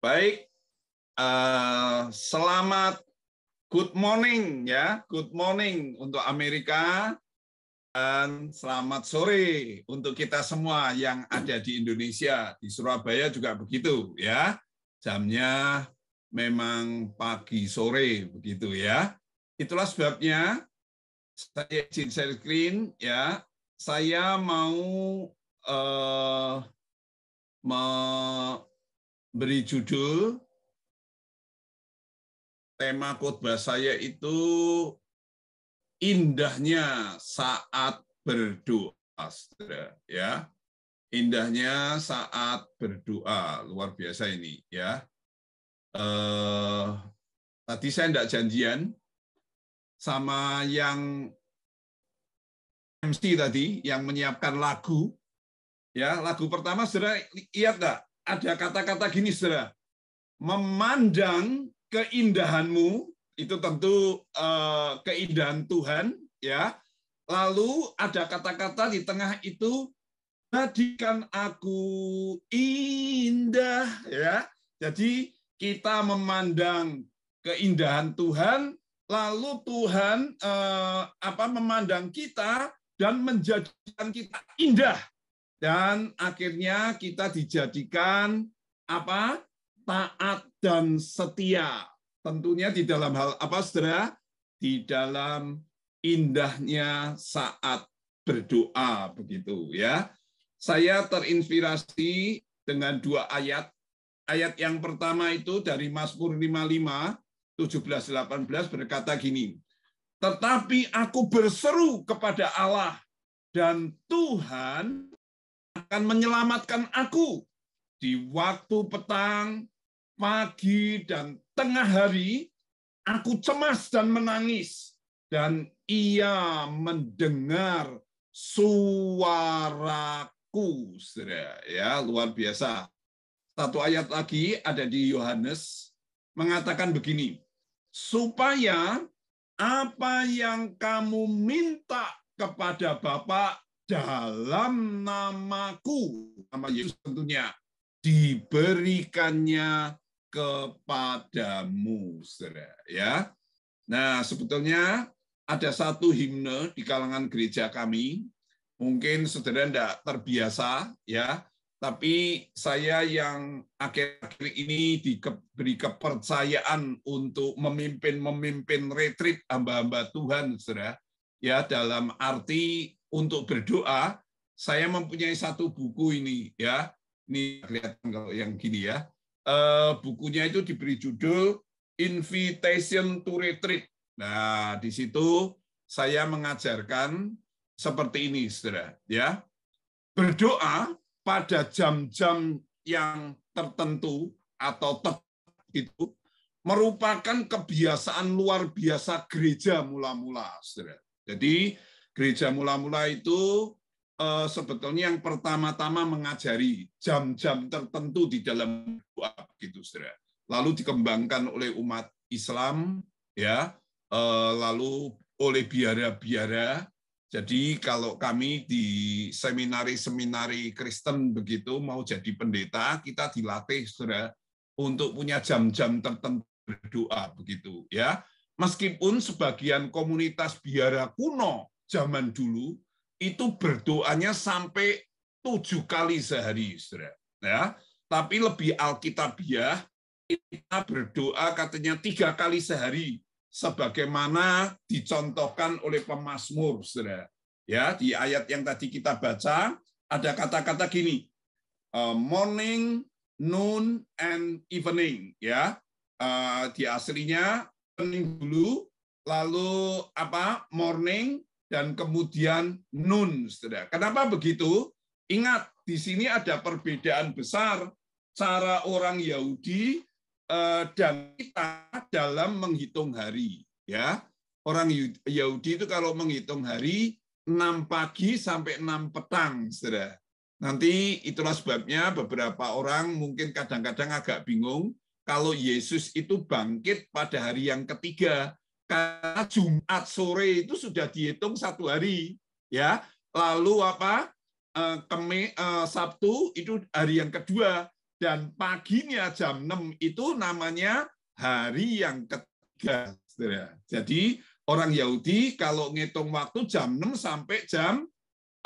Baik, eh, selamat good morning ya, good morning untuk Amerika dan selamat sore untuk kita semua yang ada di Indonesia di Surabaya juga begitu ya, jamnya memang pagi sore begitu ya. Itulah sebabnya saya izin share screen ya, saya mau uh, beri judul tema khotbah saya itu indahnya saat berdoa, Ya, indahnya saat berdoa luar biasa ini, ya. Eh, tadi saya tidak janjian sama yang MC tadi yang menyiapkan lagu. Ya, lagu pertama sudah lihat nggak? ada kata-kata gini saudara, memandang keindahanmu itu tentu uh, keindahan Tuhan ya. Lalu ada kata-kata di tengah itu jadikan aku indah ya. Jadi kita memandang keindahan Tuhan, lalu Tuhan uh, apa memandang kita dan menjadikan kita indah dan akhirnya kita dijadikan apa? taat dan setia. Tentunya di dalam hal apa Saudara? Di dalam indahnya saat berdoa begitu ya. Saya terinspirasi dengan dua ayat. Ayat yang pertama itu dari Mazmur 55 17 18 berkata gini. Tetapi aku berseru kepada Allah dan Tuhan akan menyelamatkan aku di waktu petang, pagi, dan tengah hari. Aku cemas dan menangis, dan ia mendengar suaraku. ya luar biasa. Satu ayat lagi ada di Yohanes mengatakan begini, supaya apa yang kamu minta kepada Bapak dalam namaku, nama Yesus tentunya, diberikannya kepadamu, saudara. Ya, nah sebetulnya ada satu himne di kalangan gereja kami, mungkin saudara tidak terbiasa, ya, tapi saya yang akhir-akhir ini diberi kepercayaan untuk memimpin-memimpin retreat hamba-hamba Tuhan, saudara. Ya, dalam arti untuk berdoa, saya mempunyai satu buku ini ya. Ini kelihatan kalau yang gini ya. Eh, bukunya itu diberi judul Invitation to Retreat. Nah, di situ saya mengajarkan seperti ini, Saudara, ya. Berdoa pada jam-jam yang tertentu atau tepat itu merupakan kebiasaan luar biasa gereja mula-mula, Saudara. Jadi Gereja mula-mula itu eh, sebetulnya yang pertama-tama mengajari jam-jam tertentu di dalam doa gitu, saudara. Lalu dikembangkan oleh umat Islam, ya, eh, lalu oleh biara-biara. Jadi kalau kami di seminari-seminari Kristen begitu mau jadi pendeta, kita dilatih, saudara, untuk punya jam-jam tertentu berdoa begitu, ya meskipun sebagian komunitas biara kuno zaman dulu itu berdoanya sampai tujuh kali sehari, saudara. Ya, tapi lebih alkitabiah kita berdoa katanya tiga kali sehari sebagaimana dicontohkan oleh pemasmur, saudara. Ya, di ayat yang tadi kita baca ada kata-kata gini, morning, noon, and evening. Ya, di aslinya morning dulu, lalu apa morning, dan kemudian nun. Saudara. Kenapa begitu? Ingat, di sini ada perbedaan besar cara orang Yahudi eh, dan kita dalam menghitung hari. Ya, orang Yahudi itu kalau menghitung hari 6 pagi sampai 6 petang, saudara. Nanti itulah sebabnya beberapa orang mungkin kadang-kadang agak bingung kalau Yesus itu bangkit pada hari yang ketiga karena Jumat sore itu sudah dihitung satu hari ya lalu apa eh, kemi, eh, Sabtu itu hari yang kedua dan paginya jam 6 itu namanya hari yang ketiga jadi orang Yahudi kalau ngitung waktu jam 6 sampai jam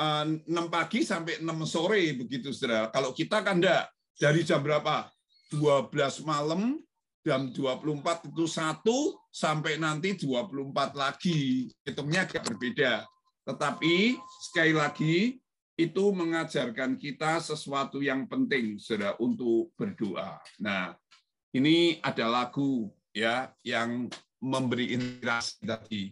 6 eh, pagi sampai 6 sore begitu saudara. Kalau kita kan enggak dari jam berapa? 12 malam jam 24 itu satu sampai nanti 24 lagi. Hitungnya agak berbeda. Tetapi sekali lagi itu mengajarkan kita sesuatu yang penting sudah untuk berdoa. Nah, ini ada lagu ya yang memberi inspirasi tadi.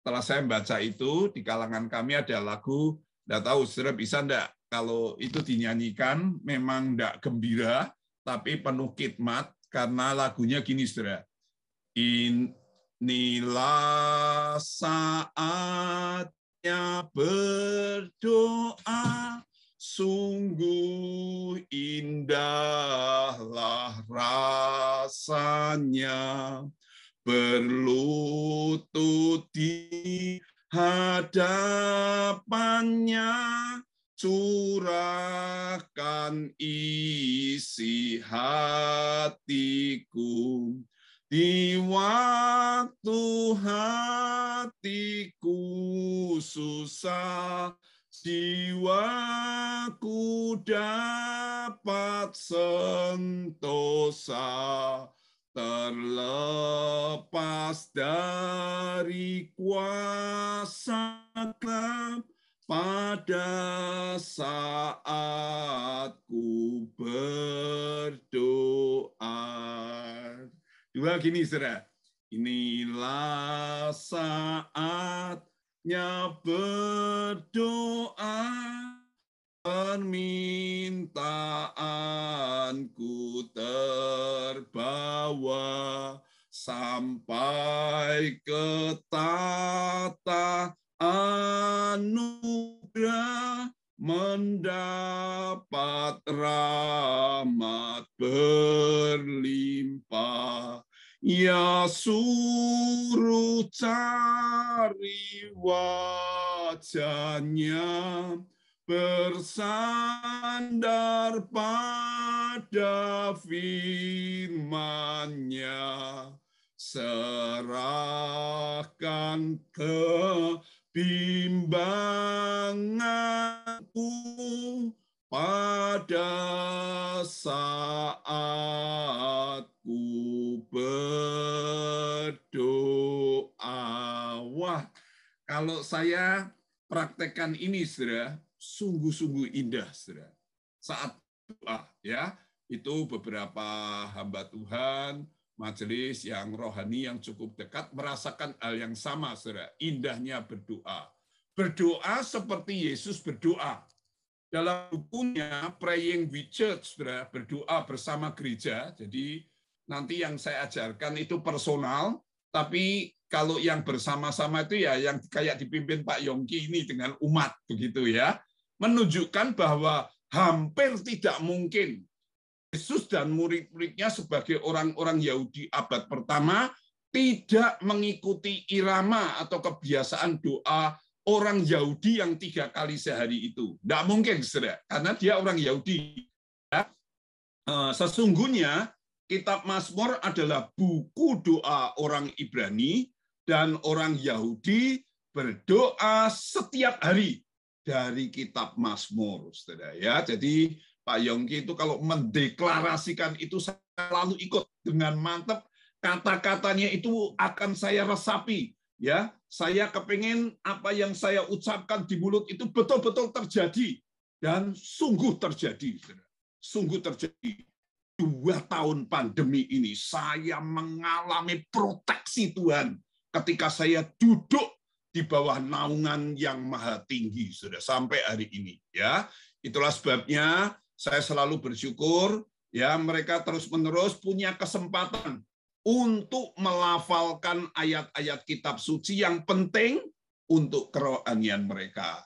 Setelah saya membaca itu di kalangan kami ada lagu tidak tahu sudah bisa enggak kalau itu dinyanyikan memang enggak gembira tapi penuh khidmat karena lagunya gini Saudara. In Nila saatnya berdoa, sungguh indahlah rasanya berlutut di hadapannya curahkan isi hatiku di waktu hatiku susah, jiwaku dapat sentosa, terlepas dari kuasa gelap pada saat ku berdoa. Dua gini, saudara. Inilah saatnya berdoa permintaanku terbawa sampai ke tata anugerah mendapat rahmat berlimpah Ya suruh cari wajahnya bersandar pada firman-Nya serahkan kebimbanganmu pada saat aku berdoa. Wah, kalau saya praktekkan ini, saudara, sungguh-sungguh indah, saudara. Saat doa, ya, itu beberapa hamba Tuhan, majelis yang rohani yang cukup dekat merasakan hal yang sama, saudara. Indahnya berdoa. Berdoa seperti Yesus berdoa. Dalam bukunya Praying with Church, saudara, berdoa bersama gereja. Jadi nanti yang saya ajarkan itu personal, tapi kalau yang bersama-sama itu ya yang kayak dipimpin Pak Yongki ini dengan umat begitu ya, menunjukkan bahwa hampir tidak mungkin Yesus dan murid-muridnya sebagai orang-orang Yahudi abad pertama tidak mengikuti irama atau kebiasaan doa orang Yahudi yang tiga kali sehari itu. Tidak mungkin, saudara, karena dia orang Yahudi. Eh, sesungguhnya Kitab Mazmur adalah buku doa orang Ibrani dan orang Yahudi berdoa setiap hari dari kitab Mazmur, Saudara ya. Jadi Pak Yongki itu kalau mendeklarasikan itu selalu ikut dengan mantap kata-katanya itu akan saya resapi ya. Saya kepingin apa yang saya ucapkan di mulut itu betul-betul terjadi dan sungguh terjadi, Sungguh terjadi dua tahun pandemi ini saya mengalami proteksi Tuhan ketika saya duduk di bawah naungan yang maha tinggi sudah sampai hari ini ya itulah sebabnya saya selalu bersyukur ya mereka terus-menerus punya kesempatan untuk melafalkan ayat-ayat kitab suci yang penting untuk kerohanian mereka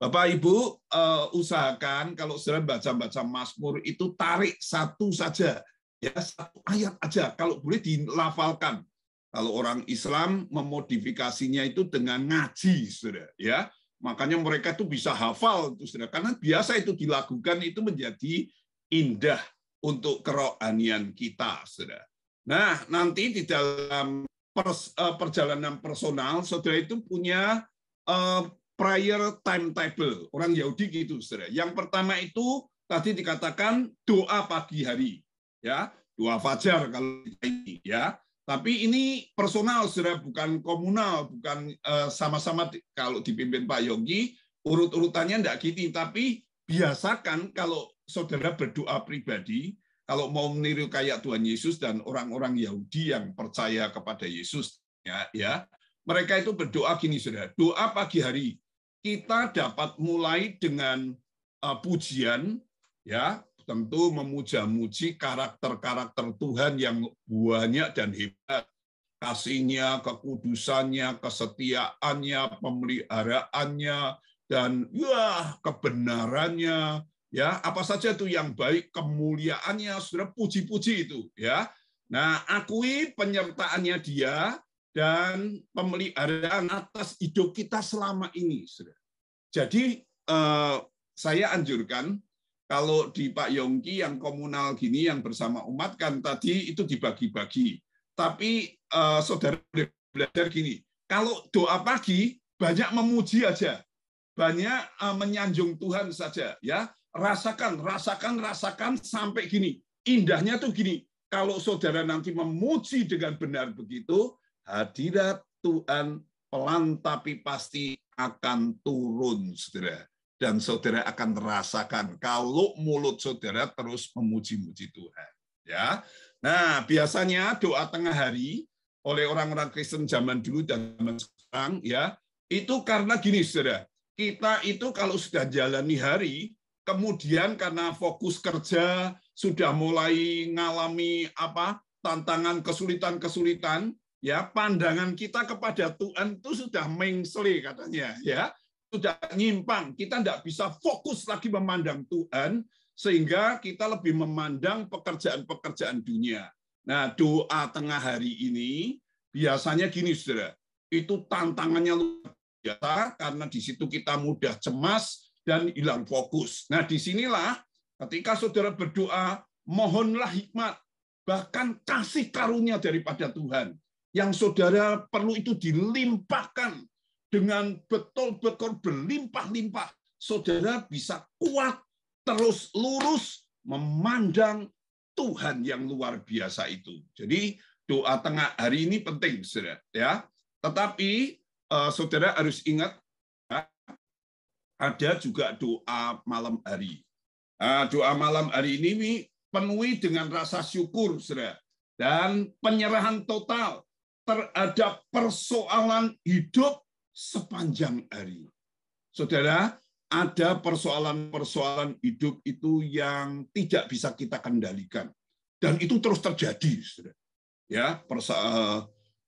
Bapak Ibu, eh, usahakan kalau sudah baca-baca Mazmur itu tarik satu saja, ya satu ayat aja kalau boleh dilafalkan. Kalau orang Islam memodifikasinya itu dengan ngaji, sudah ya. Makanya mereka tuh bisa hafal itu sudah karena biasa itu dilakukan itu menjadi indah untuk kerohanian kita, sudah Nah, nanti di dalam eh, perjalanan personal, saudara itu punya eh, prayer timetable. Orang Yahudi gitu, Saudara. Yang pertama itu tadi dikatakan doa pagi hari, ya. Doa fajar kalau ini, ya. Tapi ini personal, Saudara, bukan komunal, bukan eh, sama-sama uh, kalau dipimpin Pak Yogi, urut-urutannya tidak gini, gitu. tapi biasakan kalau saudara berdoa pribadi, kalau mau meniru kayak Tuhan Yesus dan orang-orang Yahudi yang percaya kepada Yesus ya, ya mereka itu berdoa gini saudara doa pagi hari kita dapat mulai dengan eh, pujian ya tentu memuja-muji karakter-karakter Tuhan yang banyak dan hebat kasihnya, kekudusannya, kesetiaannya, pemeliharaannya, dan wah kebenarannya, ya apa saja itu yang baik, kemuliaannya, sudah puji-puji itu, ya. Nah, akui penyertaannya dia, dan pemeliharaan atas hidup kita selama ini. Jadi eh, saya anjurkan kalau di Pak Yongki yang komunal gini yang bersama umat kan tadi itu dibagi-bagi. Tapi saudara eh, saudara belajar gini, kalau doa pagi banyak memuji aja, banyak eh, menyanjung Tuhan saja, ya rasakan, rasakan, rasakan sampai gini. Indahnya tuh gini, kalau saudara nanti memuji dengan benar begitu, hadirat Tuhan pelan tapi pasti akan turun, saudara. Dan saudara akan merasakan kalau mulut saudara terus memuji-muji Tuhan. Ya, Nah, biasanya doa tengah hari oleh orang-orang Kristen zaman dulu dan zaman sekarang, ya, itu karena gini, saudara. Kita itu kalau sudah jalani hari, kemudian karena fokus kerja, sudah mulai mengalami apa tantangan kesulitan-kesulitan, ya pandangan kita kepada Tuhan itu sudah mengsle katanya ya sudah nyimpang kita tidak bisa fokus lagi memandang Tuhan sehingga kita lebih memandang pekerjaan-pekerjaan dunia nah doa tengah hari ini biasanya gini saudara itu tantangannya luar biasa karena di situ kita mudah cemas dan hilang fokus nah disinilah ketika saudara berdoa mohonlah hikmat bahkan kasih karunia daripada Tuhan yang saudara perlu itu dilimpahkan dengan betul betul berlimpah-limpah. Saudara bisa kuat, terus lurus, memandang Tuhan yang luar biasa itu. Jadi doa tengah hari ini penting, saudara. Ya, tetapi uh, saudara harus ingat ya, ada juga doa malam hari. Uh, doa malam hari ini penuhi dengan rasa syukur, saudara, dan penyerahan total terhadap persoalan hidup sepanjang hari. Saudara, ada persoalan-persoalan hidup itu yang tidak bisa kita kendalikan dan itu terus terjadi saudara. ya eh,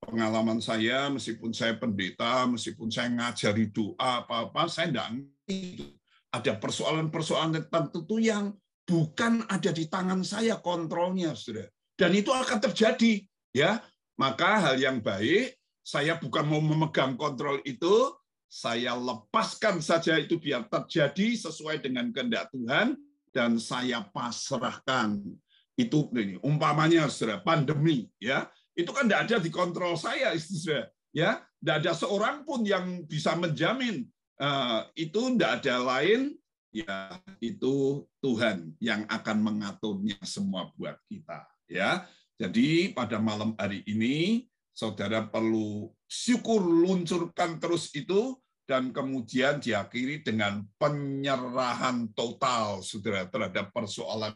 pengalaman saya meskipun saya pendeta meskipun saya ngajari doa apa apa saya tidak ngerti ada persoalan-persoalan tertentu yang bukan ada di tangan saya kontrolnya saudara dan itu akan terjadi ya maka hal yang baik, saya bukan mau memegang kontrol itu, saya lepaskan saja itu biar terjadi sesuai dengan kehendak Tuhan dan saya pasrahkan itu ini umpamanya sudah pandemi ya itu kan tidak ada di kontrol saya istilahnya ya tidak ada seorang pun yang bisa menjamin uh, itu tidak ada lain ya itu Tuhan yang akan mengaturnya semua buat kita ya jadi pada malam hari ini saudara perlu syukur luncurkan terus itu dan kemudian diakhiri dengan penyerahan total saudara terhadap persoalan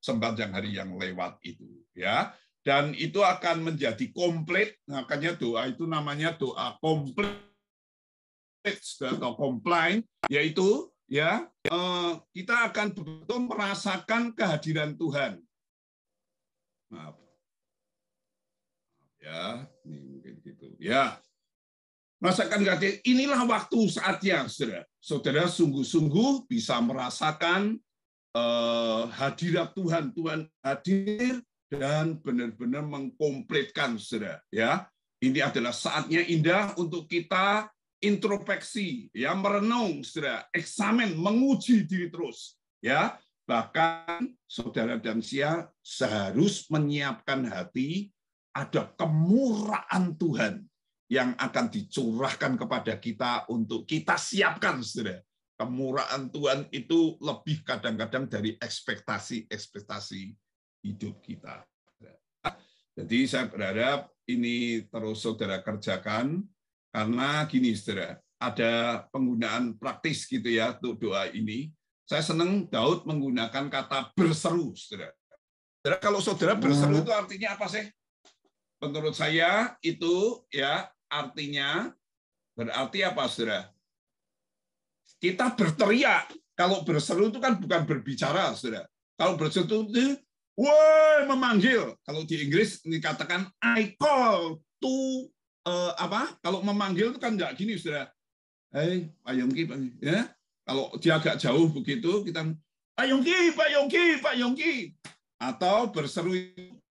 sembahyang hari yang lewat itu ya dan itu akan menjadi komplit makanya doa itu namanya doa komplit atau komplain yaitu ya eh, kita akan betul merasakan kehadiran Tuhan maaf ya ini mungkin gitu ya Rasakan gratis. Inilah waktu saatnya, saudara. Saudara sungguh-sungguh bisa merasakan uh, hadirat Tuhan. Tuhan hadir dan benar-benar mengkompletkan saudara. Ya, ini adalah saatnya indah untuk kita introspeksi, ya merenung, saudara, eksamen, menguji diri terus, ya. Bahkan saudara dan sia seharus menyiapkan hati ada kemurahan Tuhan yang akan dicurahkan kepada kita untuk kita siapkan, saudara. Kemurahan Tuhan itu lebih kadang-kadang dari ekspektasi-ekspektasi hidup kita. Jadi saya berharap ini terus saudara kerjakan, karena gini saudara, ada penggunaan praktis gitu ya untuk doa ini. Saya senang Daud menggunakan kata berseru, saudara. saudara kalau saudara berseru nah. itu artinya apa sih? Menurut saya itu ya artinya berarti apa, saudara? Kita berteriak. Kalau berseru itu kan bukan berbicara, saudara. Kalau berseru itu, woi memanggil. Kalau di Inggris dikatakan I call to eh, apa? Kalau memanggil itu kan nggak gini, saudara. Hey, ayam Yongki, ya. Kalau dia agak jauh begitu, kita Pak Yongki, Pak Yongki, Pak Yongki. Atau berseru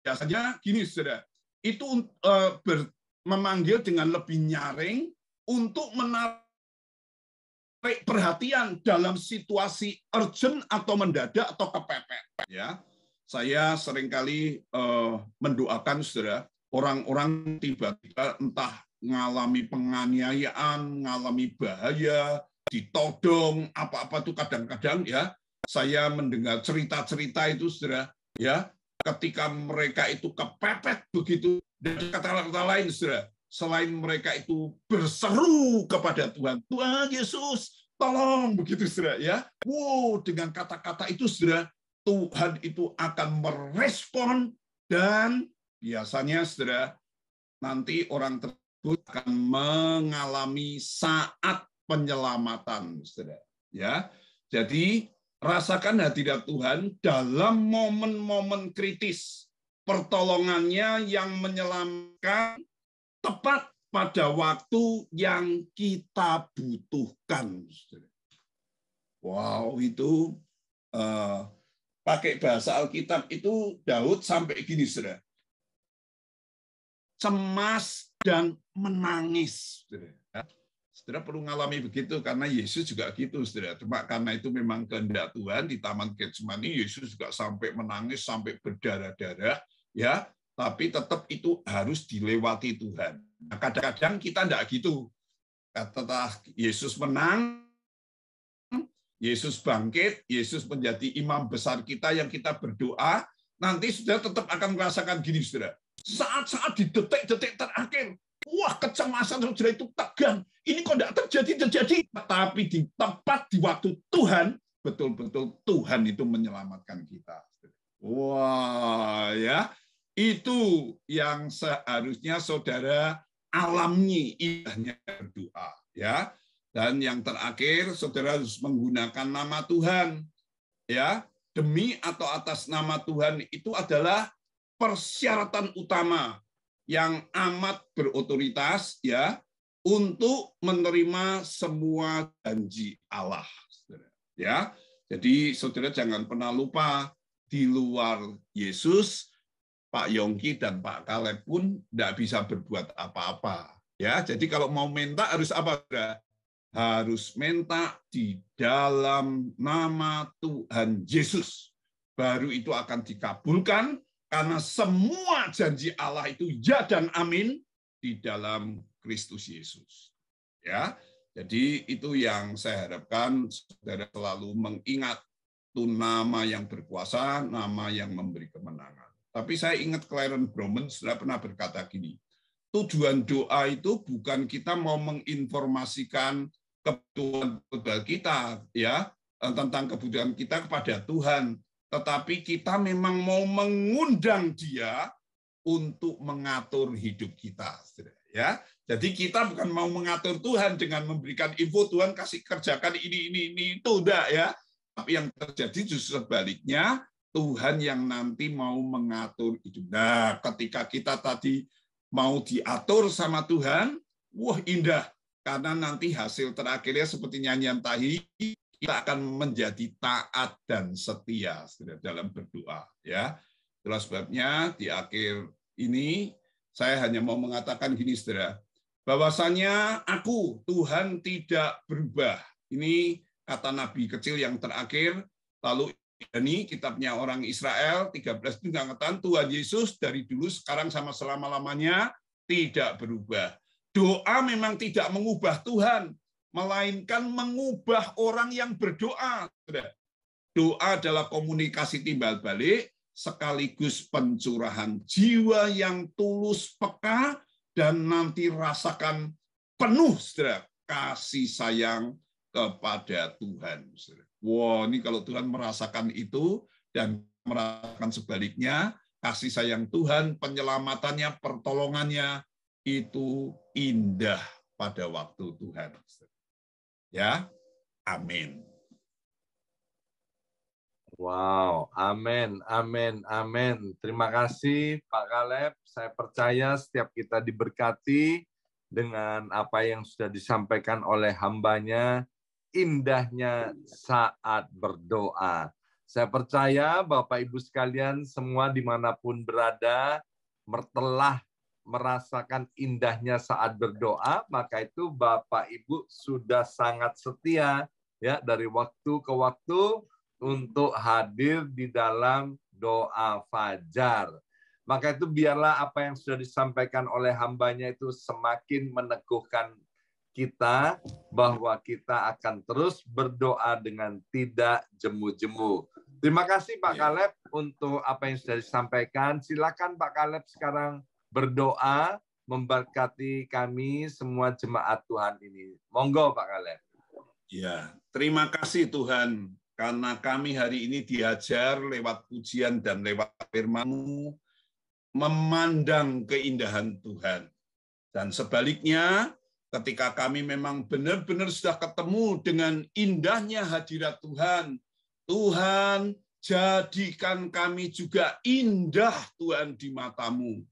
biasanya gini, sudah Itu uh, ber, memanggil dengan lebih nyaring untuk menarik perhatian dalam situasi urgent atau mendadak atau kepepet. Ya, saya seringkali uh, mendoakan saudara orang-orang tiba-tiba entah mengalami penganiayaan, mengalami bahaya, ditodong apa-apa tuh kadang-kadang ya saya mendengar cerita-cerita itu saudara ya ketika mereka itu kepepet begitu dan kata-kata lain saudara selain mereka itu berseru kepada Tuhan Tuhan Yesus tolong begitu saudara ya wow dengan kata-kata itu saudara Tuhan itu akan merespon dan biasanya saudara nanti orang tersebut akan mengalami saat penyelamatan, saudara. Ya, jadi rasakan hadirat Tuhan dalam momen-momen kritis pertolongannya yang menyelamatkan tepat pada waktu yang kita butuhkan. Wow, itu uh, pakai bahasa Alkitab itu Daud sampai gini, saudara. Cemas dan menangis. Saudara. Saudara perlu mengalami begitu karena Yesus juga gitu, saudara. Cuma karena itu memang kehendak Tuhan di Taman Getsemani Yesus juga sampai menangis sampai berdarah-darah, ya. Tapi tetap itu harus dilewati Tuhan. Nah, kadang-kadang kita tidak gitu. kata Yesus menang, Yesus bangkit, Yesus menjadi imam besar kita yang kita berdoa, nanti sudah tetap akan merasakan gini, saudara. Saat-saat di detik-detik terakhir, Wah, kecemasan saudara itu tegang. Ini kok tidak terjadi-terjadi. tetapi di tempat, di waktu Tuhan, betul-betul Tuhan itu menyelamatkan kita. Wah, ya. Itu yang seharusnya saudara alami ibadahnya berdoa, ya. Dan yang terakhir, saudara harus menggunakan nama Tuhan. Ya, demi atau atas nama Tuhan itu adalah persyaratan utama yang amat berotoritas ya untuk menerima semua janji Allah. Ya. Jadi saudara jangan pernah lupa di luar Yesus Pak Yongki dan Pak Kaleb pun tidak bisa berbuat apa-apa. Ya, jadi kalau mau minta harus apa? Harus minta di dalam nama Tuhan Yesus. Baru itu akan dikabulkan karena semua janji Allah itu ya dan amin di dalam Kristus Yesus. Ya. Jadi itu yang saya harapkan saudara selalu mengingat itu nama yang berkuasa, nama yang memberi kemenangan. Tapi saya ingat Clarence Broman sudah pernah berkata gini, tujuan doa itu bukan kita mau menginformasikan kebutuhan kebutuhan kita ya eh, tentang kebutuhan kita kepada Tuhan, tetapi kita memang mau mengundang dia untuk mengatur hidup kita. Ya, jadi kita bukan mau mengatur Tuhan dengan memberikan info Tuhan kasih kerjakan ini ini ini itu udah ya. Tapi yang terjadi justru sebaliknya Tuhan yang nanti mau mengatur hidup. Nah, ketika kita tadi mau diatur sama Tuhan, wah indah karena nanti hasil terakhirnya seperti nyanyian tahi kita akan menjadi taat dan setia dalam berdoa ya. Itulah sebabnya di akhir ini saya hanya mau mengatakan gini saudara, bahwasanya aku Tuhan tidak berubah. Ini kata nabi kecil yang terakhir lalu ini kitabnya orang Israel 13 itu Tuhan Yesus dari dulu sekarang sama selama-lamanya tidak berubah. Doa memang tidak mengubah Tuhan, melainkan mengubah orang yang berdoa. Doa adalah komunikasi timbal balik, sekaligus pencurahan jiwa yang tulus peka, dan nanti rasakan penuh saudara, kasih sayang kepada Tuhan. Saudara. Wow, ini kalau Tuhan merasakan itu dan merasakan sebaliknya, kasih sayang Tuhan, penyelamatannya, pertolongannya, itu indah pada waktu Tuhan. Saudara. Ya, amin. Wow, amin, amin, amin. Terima kasih Pak Kaleb. Saya percaya setiap kita diberkati dengan apa yang sudah disampaikan oleh hambanya, indahnya saat berdoa. Saya percaya Bapak Ibu sekalian semua dimanapun berada, mertelah merasakan indahnya saat berdoa, maka itu Bapak Ibu sudah sangat setia ya dari waktu ke waktu untuk hadir di dalam doa fajar. Maka itu biarlah apa yang sudah disampaikan oleh hambanya itu semakin meneguhkan kita bahwa kita akan terus berdoa dengan tidak jemu-jemu. Terima kasih Pak iya. Kaleb untuk apa yang sudah disampaikan. Silakan Pak Kaleb sekarang berdoa memberkati kami semua jemaat Tuhan ini. Monggo Pak Kaleb. Ya, terima kasih Tuhan karena kami hari ini diajar lewat pujian dan lewat firman-Mu memandang keindahan Tuhan. Dan sebaliknya, ketika kami memang benar-benar sudah ketemu dengan indahnya hadirat Tuhan, Tuhan jadikan kami juga indah Tuhan di matamu.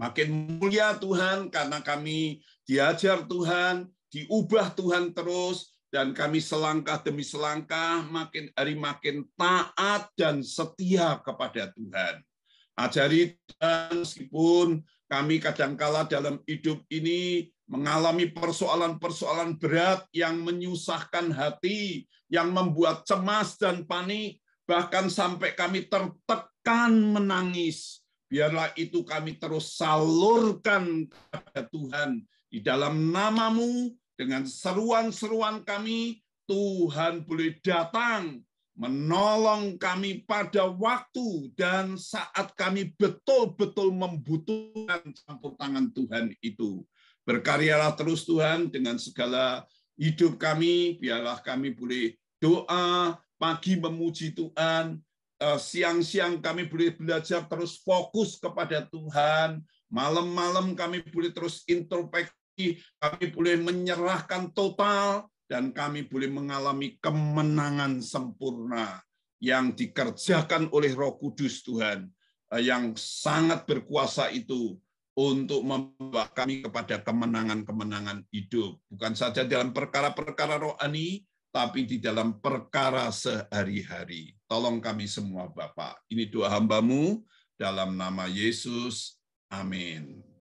Makin mulia Tuhan karena kami diajar Tuhan, diubah Tuhan terus, dan kami selangkah demi selangkah makin hari makin taat dan setia kepada Tuhan. Ajari Tuhan meskipun kami kadangkala dalam hidup ini mengalami persoalan-persoalan berat yang menyusahkan hati, yang membuat cemas dan panik, bahkan sampai kami tertekan menangis biarlah itu kami terus salurkan kepada Tuhan di dalam namamu dengan seruan-seruan kami Tuhan boleh datang menolong kami pada waktu dan saat kami betul-betul membutuhkan campur tangan Tuhan itu. Berkaryalah terus Tuhan dengan segala hidup kami, biarlah kami boleh doa, pagi memuji Tuhan, Eh, siang-siang kami boleh belajar terus fokus kepada Tuhan, malam-malam kami boleh terus introspeksi, kami boleh menyerahkan total dan kami boleh mengalami kemenangan sempurna yang dikerjakan oleh Roh Kudus Tuhan eh, yang sangat berkuasa itu untuk membawa kami kepada kemenangan-kemenangan hidup. Bukan saja dalam perkara-perkara rohani, tapi di dalam perkara sehari-hari. Tolong kami semua Bapak. Ini doa hambamu dalam nama Yesus. Amin.